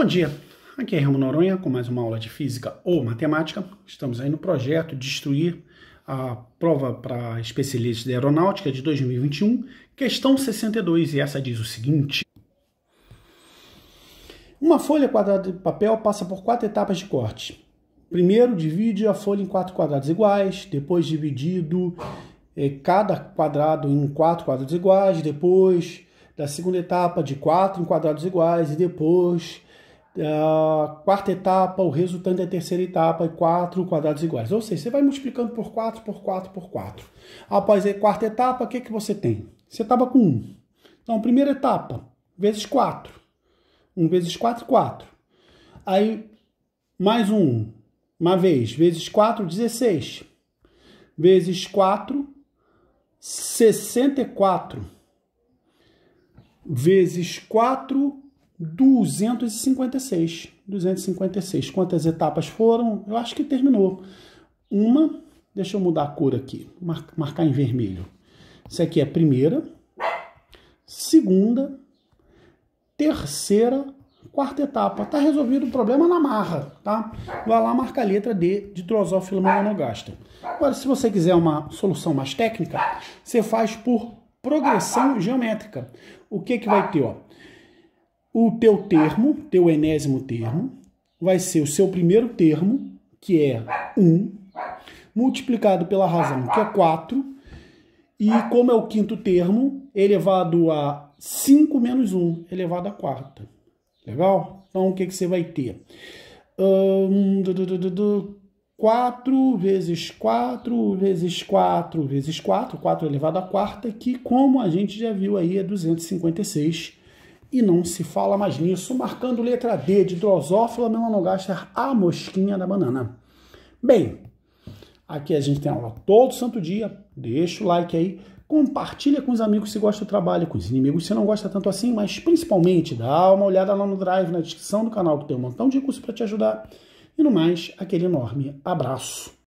Bom dia, aqui é Ramon Noronha com mais uma aula de Física ou Matemática. Estamos aí no projeto Destruir a Prova para Especialistas da Aeronáutica de 2021, questão 62, e essa diz o seguinte. Uma folha quadrada de papel passa por quatro etapas de corte. Primeiro, divide a folha em quatro quadrados iguais, depois dividido eh, cada quadrado em quatro quadrados iguais, depois da segunda etapa de quatro em quadrados iguais e depois a ah, quarta etapa, o resultante da é terceira etapa, e quatro quadrados iguais. Ou seja, você vai multiplicando por 4, por 4, por 4. Após a quarta etapa, o que, que você tem? Você estava com 1. Então, primeira etapa, vezes 4. 1 vezes 4, 4. Aí, mais um, uma vez, vezes 4, 16. Vezes 4, 64. Vezes 4, 256. 256. Quantas etapas foram? Eu acho que terminou. Uma, deixa eu mudar a cor aqui, marcar em vermelho. Isso aqui é a primeira, segunda, terceira, quarta etapa. Tá resolvido o problema na marra, tá? Vai lá, marca a letra D de drosófila melanogaster. Agora, se você quiser uma solução mais técnica, você faz por progressão geométrica. O que que vai ter, ó? o teu termo, teu enésimo termo, vai ser o seu primeiro termo, que é 1, multiplicado pela razão, que é 4, e como é o quinto termo, elevado a 5 menos 1, elevado a quarta. Legal? Então, o que, que você vai ter? Um, du, du, du, 4 vezes 4 vezes 4 vezes 4, 4 elevado à quarta, que como a gente já viu aí é 256 e não se fala mais nisso, marcando letra D de Drosófila melanogaster, a mosquinha da banana. Bem, aqui a gente tem aula todo santo dia, deixa o like aí, compartilha com os amigos se gosta do trabalho, com os inimigos se não gosta tanto assim, mas principalmente dá uma olhada lá no Drive, na descrição do canal, que tem um montão de recursos para te ajudar. E no mais, aquele enorme abraço.